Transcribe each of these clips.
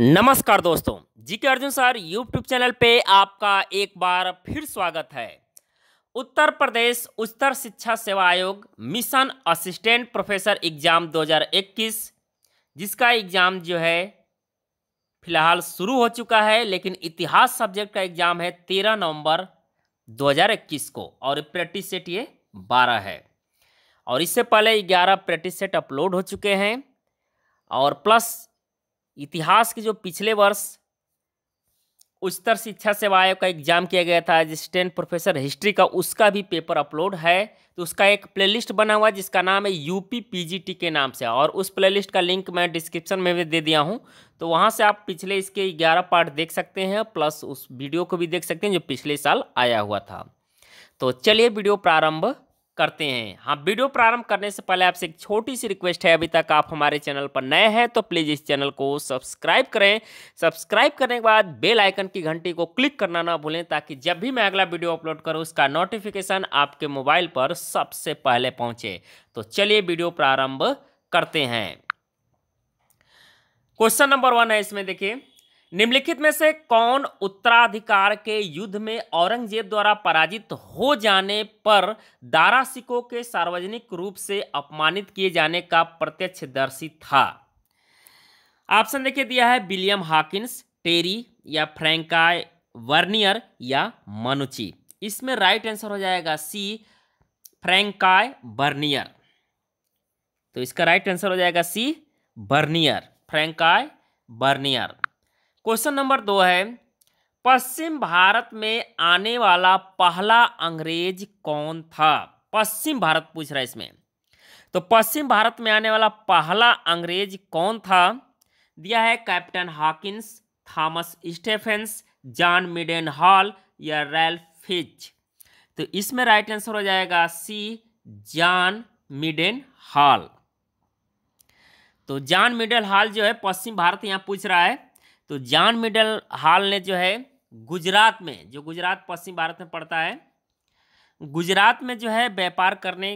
नमस्कार दोस्तों जी के अर्जुन सर यूट्यूब चैनल पे आपका एक बार फिर स्वागत है उत्तर प्रदेश उच्चतर शिक्षा सेवा आयोग मिशन असिस्टेंट प्रोफेसर एग्ज़ाम 2021 जिसका एग्ज़ाम जो है फिलहाल शुरू हो चुका है लेकिन इतिहास सब्जेक्ट का एग्ज़ाम है 13 नवंबर 2021 को और प्रैक्टिस सेट ये 12 है और इससे पहले 11 प्रैक्टिस सेट अपलोड हो चुके हैं और प्लस इतिहास के जो पिछले वर्ष उच्चतर शिक्षा सेवा आयोग का एग्जाम किया गया था असिस्टेंट प्रोफेसर हिस्ट्री का उसका भी पेपर अपलोड है तो उसका एक प्लेलिस्ट बना हुआ जिसका नाम है यूपी पीजीटी के नाम से और उस प्लेलिस्ट का लिंक मैं डिस्क्रिप्शन में भी दे दिया हूं तो वहां से आप पिछले इसके ग्यारह पार्ट देख सकते हैं प्लस उस वीडियो को भी देख सकते हैं जो पिछले साल आया हुआ था तो चलिए वीडियो प्रारंभ करते हैं हाँ वीडियो प्रारंभ करने से पहले आपसे एक छोटी सी रिक्वेस्ट है अभी तक आप हमारे चैनल पर नए हैं तो प्लीज़ इस चैनल को सब्सक्राइब करें सब्सक्राइब करने के बाद बेल आइकन की घंटी को क्लिक करना ना भूलें ताकि जब भी मैं अगला वीडियो अपलोड करूं उसका नोटिफिकेशन आपके मोबाइल पर सबसे पहले पहुँचे तो चलिए वीडियो प्रारंभ करते हैं क्वेश्चन नंबर वन है इसमें देखिए निम्नलिखित में से कौन उत्तराधिकार के युद्ध में औरंगजेब द्वारा पराजित हो जाने पर दारा सिको के सार्वजनिक रूप से अपमानित किए जाने का प्रत्यक्षदर्शी था ऑप्शन देखिए दिया है विलियम हाकिंस टेरी या फ्रेंकाय वर्नियर या मनुची इसमें राइट आंसर हो जाएगा सी फ्रेंकाय बर्नियर तो इसका राइट आंसर हो जाएगा C Bernier Francois Bernier question number दो है पश्चिम भारत में आने वाला पहला अंग्रेज कौन था पश्चिम भारत पूछ रहा है इसमें तो पश्चिम भारत में आने वाला पहला अंग्रेज कौन था दिया है captain Hawkins Thomas Stephens John Mildenhall या रैल फिच तो इसमें राइट आंसर हो जाएगा सी जॉन मिडेन हॉल तो जॉन मिडेन हॉल जो है पश्चिम भारत यहां पूछ रहा है तो जॉन मिडल हाल ने जो है गुजरात में जो गुजरात पश्चिम भारत में पड़ता है गुजरात में जो है व्यापार करने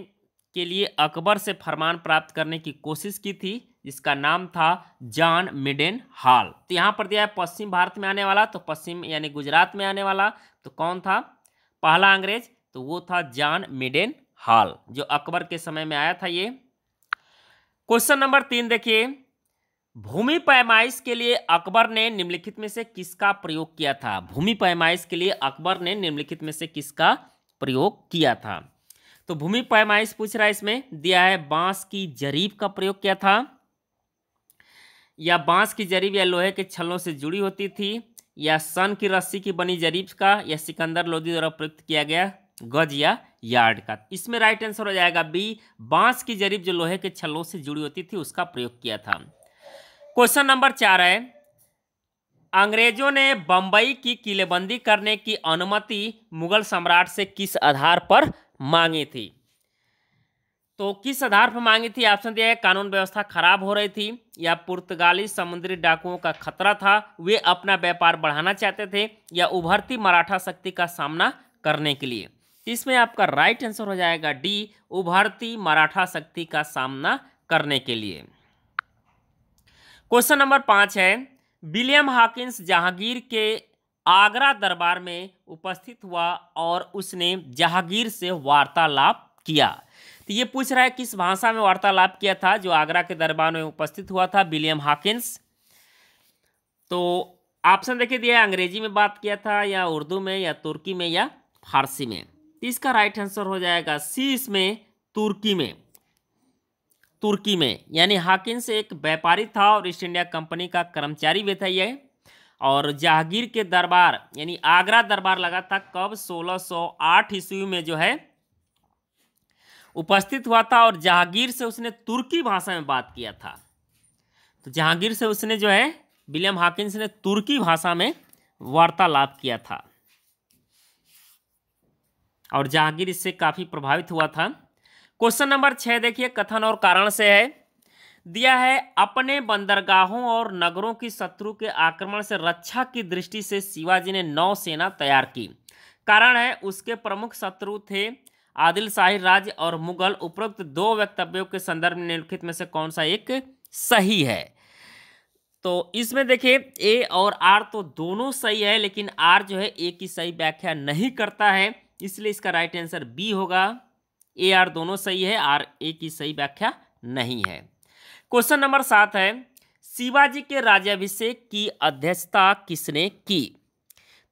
के लिए अकबर से फरमान प्राप्त करने की कोशिश की थी जिसका नाम था जॉन मिडेन हाल तो यहाँ पर दिया है पश्चिम भारत में आने वाला तो पश्चिम यानी गुजरात में आने वाला तो कौन था पहला अंग्रेज तो वो था जॉन मिडेन हाल जो अकबर के समय में आया था ये क्वेश्चन नंबर तीन देखिए भूमि पैमाइश के लिए अकबर ने निम्नलिखित में से किसका प्रयोग किया था भूमि पैमाइश के लिए अकबर ने निम्नलिखित में से किसका प्रयोग किया था तो भूमि पैमाइश पूछ रहा है इसमें दिया है बांस की जरीब का प्रयोग किया था या बांस की जरीब या लोहे के छलों से जुड़ी होती थी या सन की रस्सी की बनी जरीब का या सिकंदर लोधी द्वारा प्रयुक्त किया गया गज या यार्ड का इसमें राइट आंसर हो जाएगा बी बांस की जरीब जो लोहे के छलों से जुड़ी होती थी उसका प्रयोग किया था क्वेश्चन नंबर चार है अंग्रेजों ने बम्बई की किलेबंदी करने की अनुमति मुगल सम्राट से किस आधार पर मांगी थी तो किस आधार पर मांगी थी ऑप्शन दिया है कानून व्यवस्था खराब हो रही थी या पुर्तगाली समुद्री डाकुओं का खतरा था वे अपना व्यापार बढ़ाना चाहते थे या उभरती मराठा शक्ति का सामना करने के लिए इसमें आपका राइट आंसर हो जाएगा डी उभरती मराठा शक्ति का सामना करने के लिए क्वेश्चन नंबर पाँच है विलियम हाकिस जहांगीर के आगरा दरबार में उपस्थित हुआ और उसने जहांगीर से वार्तालाप किया तो ये पूछ रहा है किस भाषा में वार्तालाप किया था जो आगरा के दरबार में उपस्थित हुआ था विलियम हाकिंस तो ऑप्शन देखिए दिया अंग्रेजी में बात किया था या उर्दू में या तुर्की में या फारसी में तो इसका राइट आंसर हो जाएगा सी इसमें तुर्की में तुर्की में यानी हाकिंस एक व्यापारी था और ईस्ट इंडिया कंपनी का कर्मचारी भी था यह और जहांगीर के दरबार यानी आगरा दरबार लगा था कब 1608 ईस्वी में जो है उपस्थित हुआ था और जहांगीर से उसने तुर्की भाषा में बात किया था तो जहांगीर से उसने जो है विलियम हाकिंस ने तुर्की भाषा में वार्तालाप किया था और जहांगीर इससे काफ़ी प्रभावित हुआ था क्वेश्चन नंबर छः देखिए कथन और कारण से है दिया है अपने बंदरगाहों और नगरों की शत्रु के आक्रमण से रक्षा की दृष्टि से शिवाजी ने नौसेना तैयार की कारण है उसके प्रमुख शत्रु थे आदिल शाही राज्य और मुगल उपरोक्त दो वक्तव्यों के संदर्भ में निम्नलिखित में से कौन सा एक सही है तो इसमें देखिए ए और आर तो दोनों सही है लेकिन आर जो है ए की सही व्याख्या नहीं करता है इसलिए इसका राइट आंसर बी होगा ए आर दोनों सही है आर ए की सही व्याख्या नहीं है क्वेश्चन नंबर सात है शिवाजी के राज्याभिषेक की अध्यक्षता किसने की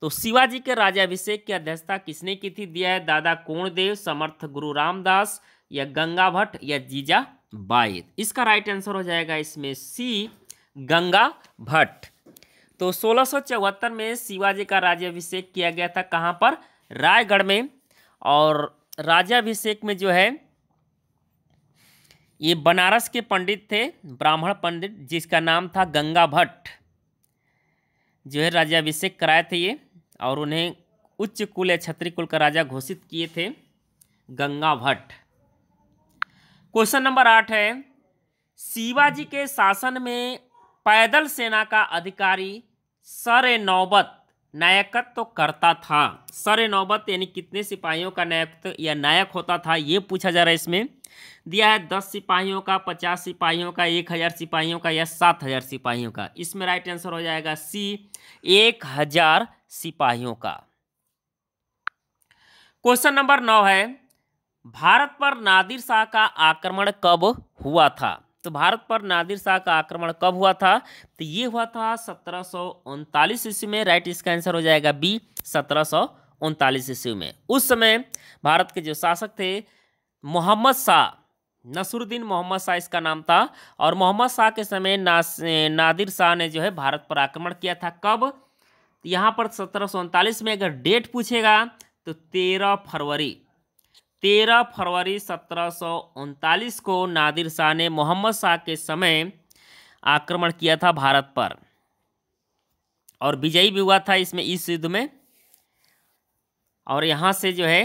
तो शिवाजी के राज्याभिषेक की अध्यक्षता किसने की थी दिया है दादा कोणदेव समर्थ गुरु रामदास या गंगा भट्ट या जीजा बाईत इसका राइट आंसर हो जाएगा इसमें सी गंगा भट्ट तो सोलह में शिवाजी का राज्याभिषेक किया गया था कहाँ पर रायगढ़ में और राजाभिषेक में जो है ये बनारस के पंडित थे ब्राह्मण पंडित जिसका नाम था गंगा भट्ट जो है राजाभिषेक कराए थे ये और उन्हें उच्च कुल या छत्री कुल का राजा घोषित किए थे गंगा भट्ट क्वेश्चन नंबर आठ है शिवाजी के शासन में पैदल सेना का अधिकारी सर नौबत नायकत्व तो करता था सर नौबत यानी कितने सिपाहियों का नायकत्व या नायक होता था ये पूछा जा रहा है इसमें दिया है दस सिपाहियों का पचास सिपाहियों का एक हज़ार सिपाहियों का या सात हज़ार सिपाहियों का इसमें राइट आंसर हो जाएगा सी एक हज़ार सिपाहियों का क्वेश्चन नंबर नौ है भारत पर नादिर शाह का आक्रमण कब हुआ था तो भारत पर नादिर शाह का आक्रमण कब हुआ था तो ये हुआ था सत्रह सौ ईस्वी में राइट इसका आंसर हो जाएगा बी सत्रह सौ ईस्वी में उस समय भारत के जो शासक थे मोहम्मद शाह नसरुद्दीन मोहम्मद शाह इसका नाम था और मोहम्मद शाह के समय नादिर शाह ने जो है भारत पर आक्रमण किया था कब तो यहाँ पर सत्रह में अगर डेट पूछेगा तो तेरह फरवरी तेरह फरवरी सत्रह को नादिर शाह ने मोहम्मद शाह के समय आक्रमण किया था भारत पर और विजयी भी हुआ था इसमें इस युद्ध में और यहाँ से जो है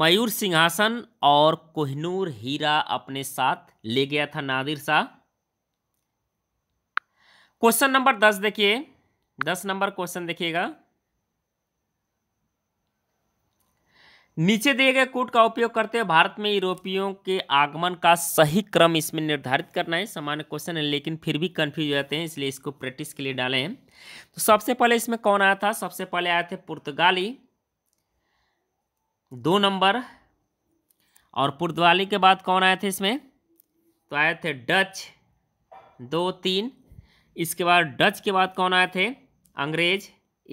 मयूर सिंहासन और कोहनूर हीरा अपने साथ ले गया था नादिर शाह क्वेश्चन नंबर दस देखिए दस नंबर क्वेश्चन देखिएगा नीचे दिए गए कूट का उपयोग करते हुए भारत में यूरोपियों के आगमन का सही क्रम इसमें निर्धारित करना है सामान्य क्वेश्चन है लेकिन फिर भी कन्फ्यूज हो जाते हैं इसलिए इसको प्रैक्टिस के लिए डाले हैं तो सबसे पहले इसमें कौन आया था सबसे पहले आए थे पुर्तगाली दो नंबर और पुर्तगाली के बाद कौन आए थे इसमें तो आए थे डच दो तीन इसके बाद डच के बाद कौन आए थे अंग्रेज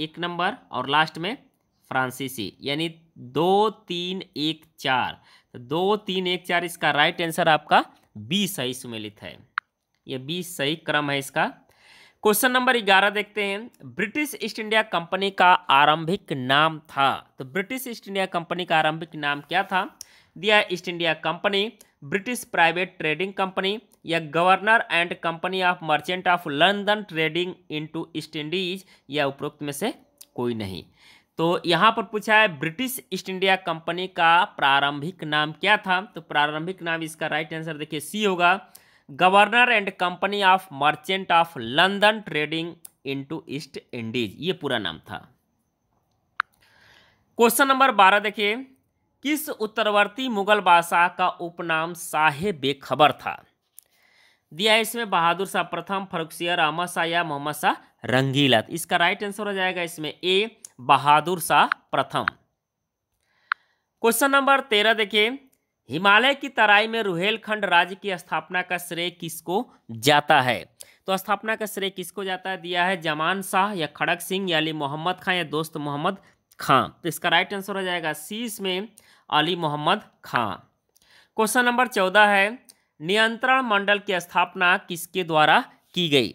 एक नंबर और लास्ट में फ्रांसीसी यानी दो तीन एक चार तो दो तीन एक चार इसका राइट आंसर आपका बी सही सुमेलित है यह बी सही क्रम है इसका क्वेश्चन नंबर ग्यारह देखते हैं ब्रिटिश ईस्ट इंडिया कंपनी का आरंभिक नाम था तो ब्रिटिश ईस्ट इंडिया कंपनी का आरंभिक नाम क्या था दिया East India Company British private trading company या governor and company of merchant of London trading into East Indies या उपरोक्त में से कोई नहीं तो यहाँ पर पूछा है ब्रिटिश ईस्ट इंडिया कंपनी का प्रारंभिक नाम क्या था तो प्रारंभिक नाम इसका राइट आंसर देखिए सी होगा governor and company of merchant of London trading into East Indies ये पूरा नाम था क्वेश्चन नंबर बारह देखिए किस उत्तरवर्ती मुगल बादशाह का उपनाम शाहे बेखबर था दिया है इसमें बहादुर शाह प्रथम फरुखसियर रामा शाह या मोहम्मद शाह रंगीला इसका राइट आंसर हो जाएगा इसमें ए बहादुर शाह प्रथम क्वेश्चन नंबर तेरह देखिए हिमालय की तराई में रुहेलखंड राज्य की स्थापना का श्रेय किसको जाता है तो स्थापना का श्रेय किसको जाता है दिया है जमान शाह या खड़क सिंह या अली मोहम्मद खां या दोस्त मोहम्मद खां तो इसका राइट आंसर हो जाएगा सी इसमें अली मोहम्मद खां क्वेश्चन नंबर चौदह है नियंत्रण मंडल की स्थापना किसके द्वारा की गई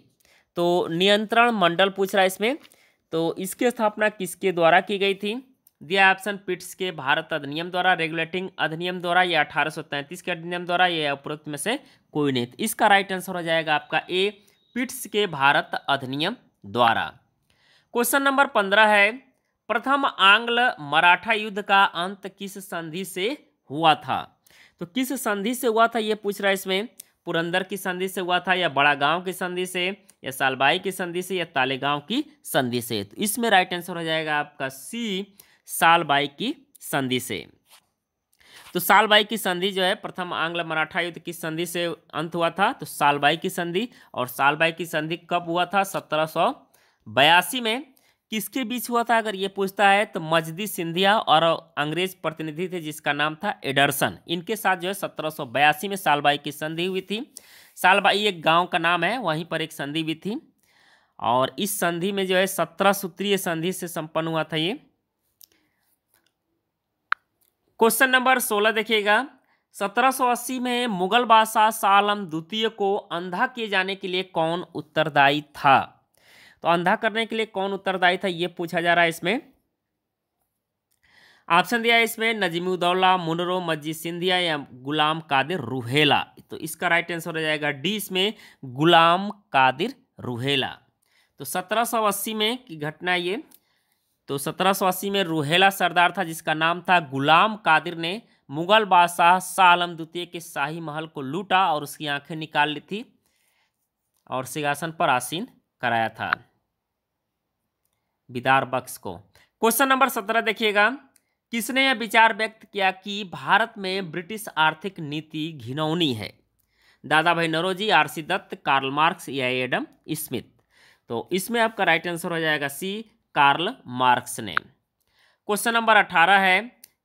तो नियंत्रण मंडल पूछ रहा है इसमें तो इसकी स्थापना किसके द्वारा की गई थी दिया ऑप्शन पिट्स के भारत अधिनियम द्वारा रेगुलेटिंग अधिनियम द्वारा या अठारह के अधिनियम द्वारा या उपरोक्त में से कोई नहीं तो इसका राइट आंसर हो जाएगा आपका ए पिट्स के भारत अधिनियम द्वारा क्वेश्चन नंबर पंद्रह है प्रथम आंग्ल मराठा युद्ध का अंत किस संधि से हुआ था तो किस संधि से हुआ था ये पूछ रहा है इसमें पुरंदर की संधि से हुआ था या बड़ा गांव की संधि से या सालबाई की संधि से या तालेगांव की संधि से तो इसमें राइट आंसर हो जाएगा आपका सी सालबाई की संधि से तो सालबाई की संधि जो है प्रथम आंग्ल मराठा युद्ध की संधि से अंत हुआ था तो सालबाई की संधि और सालबाई की संधि कब हुआ था सत्रह बयासी में किसके बीच हुआ था अगर ये पूछता है तो मजदी सिंधिया और अंग्रेज प्रतिनिधि थे जिसका नाम था एडरसन इनके साथ जो है सत्रह बयासी में सालबाई की संधि हुई थी सालबाई एक गांव का नाम है वहीं पर एक संधि भी थी और इस संधि में जो है सत्रह सूत्रीय संधि से संपन्न हुआ था ये क्वेश्चन नंबर सोलह देखिएगा 1780 में मुगल बादशाह सालम द्वितीय को अंधा किए जाने के लिए कौन उत्तरदायी था तो अंधा करने के लिए कौन उत्तरदायी था ये पूछा जा रहा है इसमें ऑप्शन दिया है इसमें नजीमुद्दौला मुनरो मस्जिद सिंधिया या गुलाम कादिर रूहेला तो इसका राइट आंसर हो जाएगा डी इसमें गुलाम कादिर रूहेला तो 1780 में की घटना ये तो 1780 में रूहेला सरदार था जिसका नाम था गुलाम कादिर ने मुगल बादशाह शाह आलम द्वितीय के शाही महल को लूटा और उसकी आंखें निकाल ली थी और सिंहासन पर आसीन कराया था बिदार बख्श को क्वेश्चन नंबर सत्रह देखिएगा किसने यह विचार व्यक्त किया कि भारत में ब्रिटिश आर्थिक नीति घिनौनी है Dadabhai Naoroji R C Dutt Karl Marx या एडम स्मिथ तो इसमें आपका राइट आंसर हो जाएगा सी कार्ल मार्क्स ने क्वेश्चन नंबर अठारह है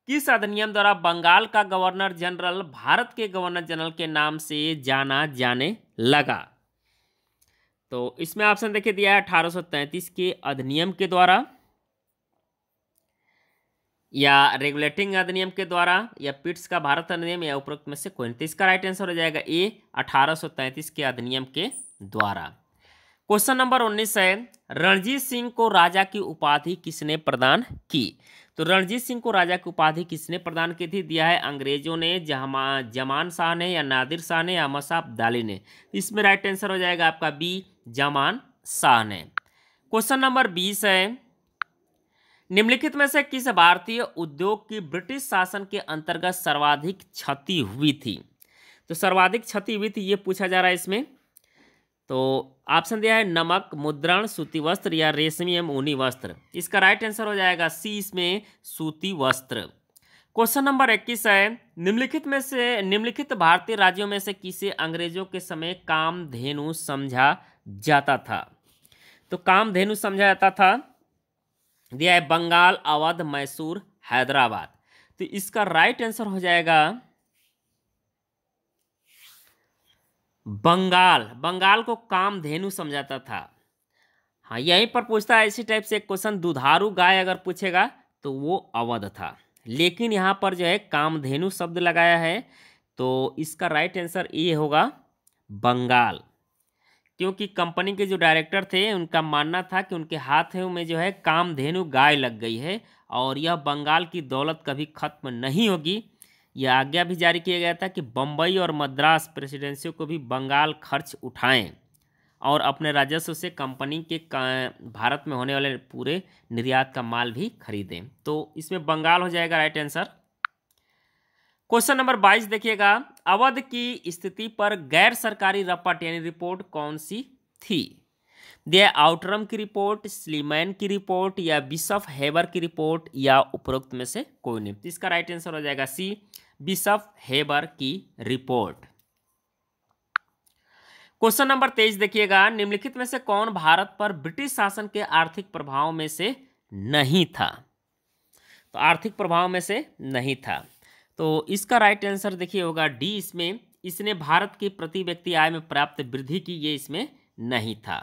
किस अधिनियम द्वारा बंगाल का गवर्नर जनरल भारत के गवर्नर जनरल के नाम से जाना जाने लगा तो इसमें ऑप्शन देखिए दिया है अठारह के अधिनियम के द्वारा या रेगुलेटिंग अधिनियम के द्वारा या पिट्स का भारत अधिनियम या उपरोक्त में से कोई नहीं तो इसका राइट आंसर हो जाएगा ए 1833 के अधिनियम के द्वारा क्वेश्चन नंबर उन्नीस है रणजीत सिंह को राजा की उपाधि किसने प्रदान की तो रणजीत सिंह को राजा की उपाधि किसने प्रदान की थी दिया है अंग्रेजों ने जहा जमान शाह ने या नादिर शाह ने या मसाफ दाली ने इसमें राइट आंसर हो जाएगा आपका बी जमान शाह ने क्वेश्चन नंबर बीस है निम्नलिखित में से किस भारतीय उद्योग की ब्रिटिश शासन के अंतर्गत सर्वाधिक क्षति हुई थी तो सर्वाधिक क्षति हुई थी ये पूछा जा रहा है इसमें तो ऑप्शन दिया है नमक मुद्रण सूती वस्त्र या रेशमी एवं ऊनी वस्त्र इसका राइट आंसर हो जाएगा सी इसमें सूती वस्त्र क्वेश्चन नंबर इक्कीस है निम्नलिखित में से निम्नलिखित भारतीय राज्यों में से किसे अंग्रेजों के समय कामधेनु समझा जाता था तो कामधेनु समझा जाता था दिया है बंगाल अवध मैसूर हैदराबाद तो इसका राइट आंसर हो जाएगा बंगाल बंगाल को कामधेनु समझाता था हाँ यहीं पर पूछता है इसी टाइप से एक क्वेश्चन दुधारू गाय अगर पूछेगा तो वो अवध था लेकिन यहाँ पर जो है कामधेनु शब्द लगाया है तो इसका राइट आंसर ये होगा बंगाल क्योंकि कंपनी के जो डायरेक्टर थे उनका मानना था कि उनके हाथों में जो है कामधेनु गाय लग गई है और यह बंगाल की दौलत कभी खत्म नहीं होगी यह आज्ञा भी जारी किया गया था कि बम्बई और मद्रास प्रेसिडेंसियों को भी बंगाल खर्च उठाएं और अपने राजस्व से कंपनी के भारत में होने वाले पूरे निर्यात का माल भी खरीदें तो इसमें बंगाल हो जाएगा राइट आंसर क्वेश्चन नंबर बाईस देखिएगा अवध की स्थिति पर गैर सरकारी रपट यानी रिपोर्ट कौन सी थी दे आउटरम की रिपोर्ट स्लीमैन की रिपोर्ट या बिशफ हेबर की रिपोर्ट या उपरोक्त में से कोई नहीं तो इसका राइट आंसर हो जाएगा सी बिशफ हेबर की रिपोर्ट क्वेश्चन नंबर तेईस देखिएगा निम्नलिखित में से कौन भारत पर ब्रिटिश शासन के आर्थिक प्रभाव में से नहीं था तो आर्थिक प्रभाव में से नहीं था तो इसका राइट आंसर देखिए होगा डी इसमें इसने भारत की प्रति व्यक्ति आय में प्राप्त वृद्धि की ये इसमें नहीं था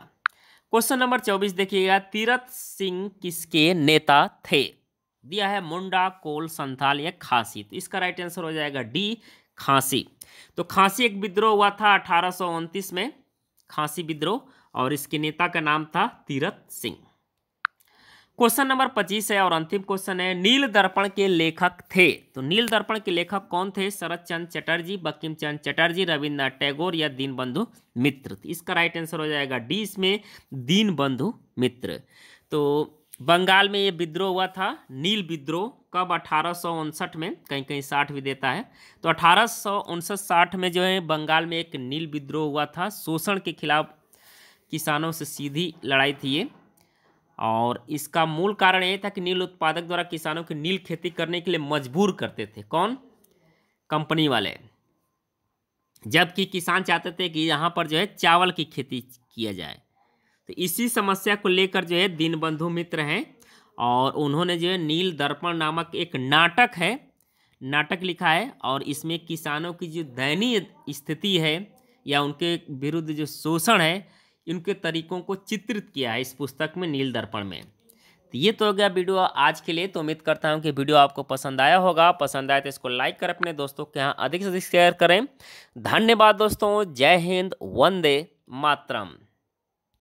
क्वेश्चन नंबर चौबीस देखिएगा तीरथ सिंह किसके नेता थे दिया है मुंडा कोल संथाल या खांसी तो इसका राइट आंसर हो जाएगा डी खांसी तो खांसी एक विद्रोह हुआ था अठारह में खांसी विद्रोह और इसके नेता का नाम था तीरथ सिंह क्वेश्चन नंबर पच्चीस है और अंतिम क्वेश्चन है नील दर्पण के लेखक थे तो नील दर्पण के लेखक कौन थे शरद चंद चटर्जी बकिम चंद चटर्जी रविन्द्रनाथ टैगोर या दीनबंधु मित्र तो इसका राइट आंसर हो जाएगा डी इसमें दीनबंधु मित्र तो बंगाल में ये विद्रोह हुआ था नील विद्रोह कब अठारह में कहीं कहीं साठ भी देता है तो अठारह साठ में जो है बंगाल में एक नील विद्रोह हुआ था शोषण के खिलाफ किसानों से सीधी लड़ाई थी ये और इसका मूल कारण ये था कि नील उत्पादक द्वारा किसानों की नील खेती करने के लिए मजबूर करते थे कौन कंपनी वाले जबकि किसान चाहते थे कि यहाँ पर जो है चावल की खेती किया जाए तो इसी समस्या को लेकर जो है दीनबंधु मित्र हैं और उन्होंने जो है नील दर्पण नामक एक नाटक है नाटक लिखा है और इसमें किसानों की जो दयनीय स्थिति है या उनके विरुद्ध जो शोषण है इनके तरीकों को चित्रित किया है इस पुस्तक में नील दर्पण में तो ये तो हो गया वीडियो आज के लिए तो उम्मीद करता हूँ कि वीडियो आपको पसंद आया होगा पसंद आया तो इसको लाइक कर अपने दोस्तों के यहाँ अधिक से अधिक शेयर करें धन्यवाद दोस्तों जय हिंद वंदे मातरम